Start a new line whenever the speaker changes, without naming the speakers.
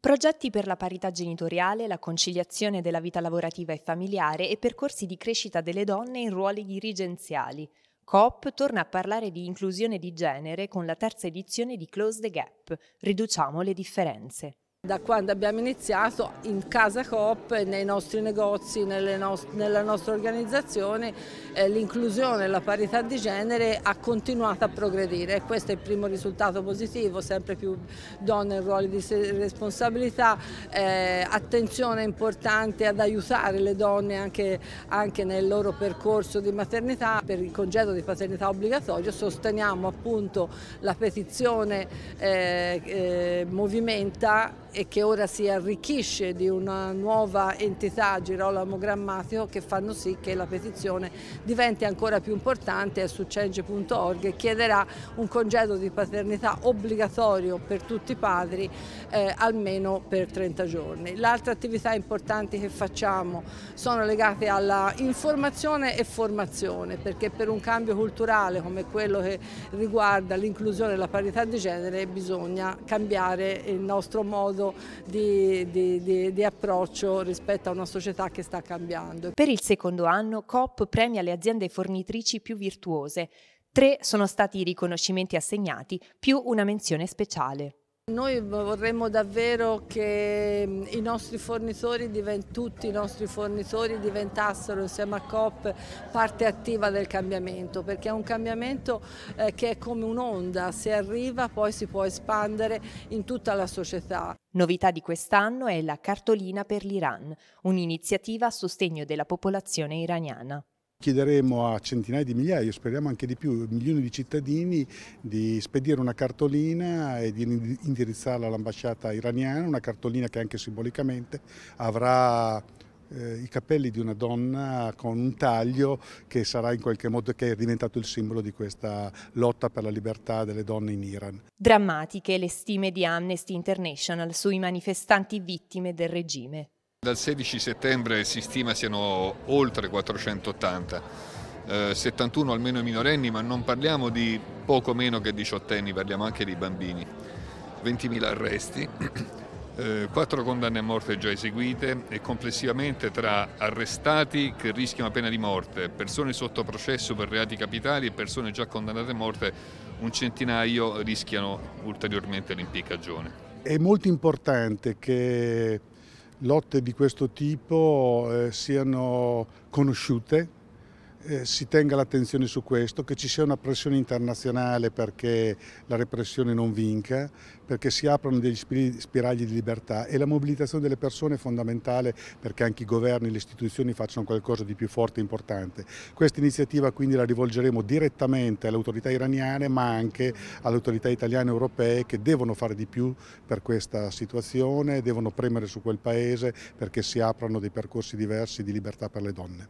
Progetti per la parità genitoriale, la conciliazione della vita lavorativa e familiare e percorsi di crescita delle donne in ruoli dirigenziali. Coop torna a parlare di inclusione di genere con la terza edizione di Close the Gap, riduciamo le differenze. Da quando abbiamo iniziato in casa Coop, nei nostri negozi, nost nella
nostra organizzazione, eh, l'inclusione e la parità di genere ha continuato a progredire e questo è il primo risultato positivo, sempre più donne in ruoli di responsabilità, eh, attenzione importante ad aiutare le donne anche, anche, nel loro percorso di maternità, per il congedo di paternità obbligatorio sosteniamo appunto la petizione eh, eh Movimenta e che ora si arricchisce di una nuova entità Girolamo Grammatico che fanno sì che la petizione diventi ancora più importante e su change.org chiederà un congedo di paternità obbligatorio per tutti i padri eh, almeno per 30 giorni. L'altra attività importante che facciamo sono legate alla informazione e formazione perché per un cambio culturale come quello che riguarda l'inclusione e la parità di genere bisogna cambiare il nostro modo modo
di, di, di, di approccio rispetto a una società che sta cambiando. Per il secondo anno COP premia le aziende fornitrici più virtuose. Tre sono stati i riconoscimenti assegnati, più una menzione speciale.
Noi vorremmo davvero che mm, i nostri fornitori, tutti i nostri fornitori diventassero insieme a COP parte attiva del cambiamento, perché è un cambiamento eh, che è come un'onda, se arriva poi si può espandere in tutta la società.
Novità di quest'anno è la cartolina per l'Iran, un'iniziativa a sostegno della popolazione iraniana.
Chiederemo a centinaia di migliaia, speriamo anche di più, milioni di cittadini di spedire una cartolina e di indirizzarla all'ambasciata iraniana, una cartolina che anche simbolicamente avrà eh, i capelli di una donna con un taglio che sarà in qualche modo che è diventato il simbolo di questa lotta per la libertà delle donne in Iran.
Drammatiche le stime di Amnesty International sui manifestanti vittime del regime.
Dal 16 settembre si stima siano oltre 480, eh, 71 almeno i minorenni, ma non parliamo di poco meno che diciottenni, parliamo anche di bambini. 20.000 arresti, eh, 4 condanne a morte già eseguite e complessivamente tra arrestati che rischiano pena di morte, persone sotto processo per reati capitali e persone già condannate a morte, un centinaio rischiano ulteriormente l'impiccagione.
È molto importante che lotte di questo tipo eh, siano conosciute eh, si tenga l'attenzione su questo, che ci sia una pressione internazionale perché la repressione non vinca, perché si aprano degli spiragli di libertà e la mobilitazione delle persone è fondamentale perché anche i governi e le istituzioni facciano qualcosa di più forte e importante. Questa iniziativa quindi la rivolgeremo direttamente alle autorità iraniane ma anche alle autorità italiane e europee che devono fare di più per questa situazione, devono premere su quel paese perché si aprano dei percorsi diversi di libertà per le donne.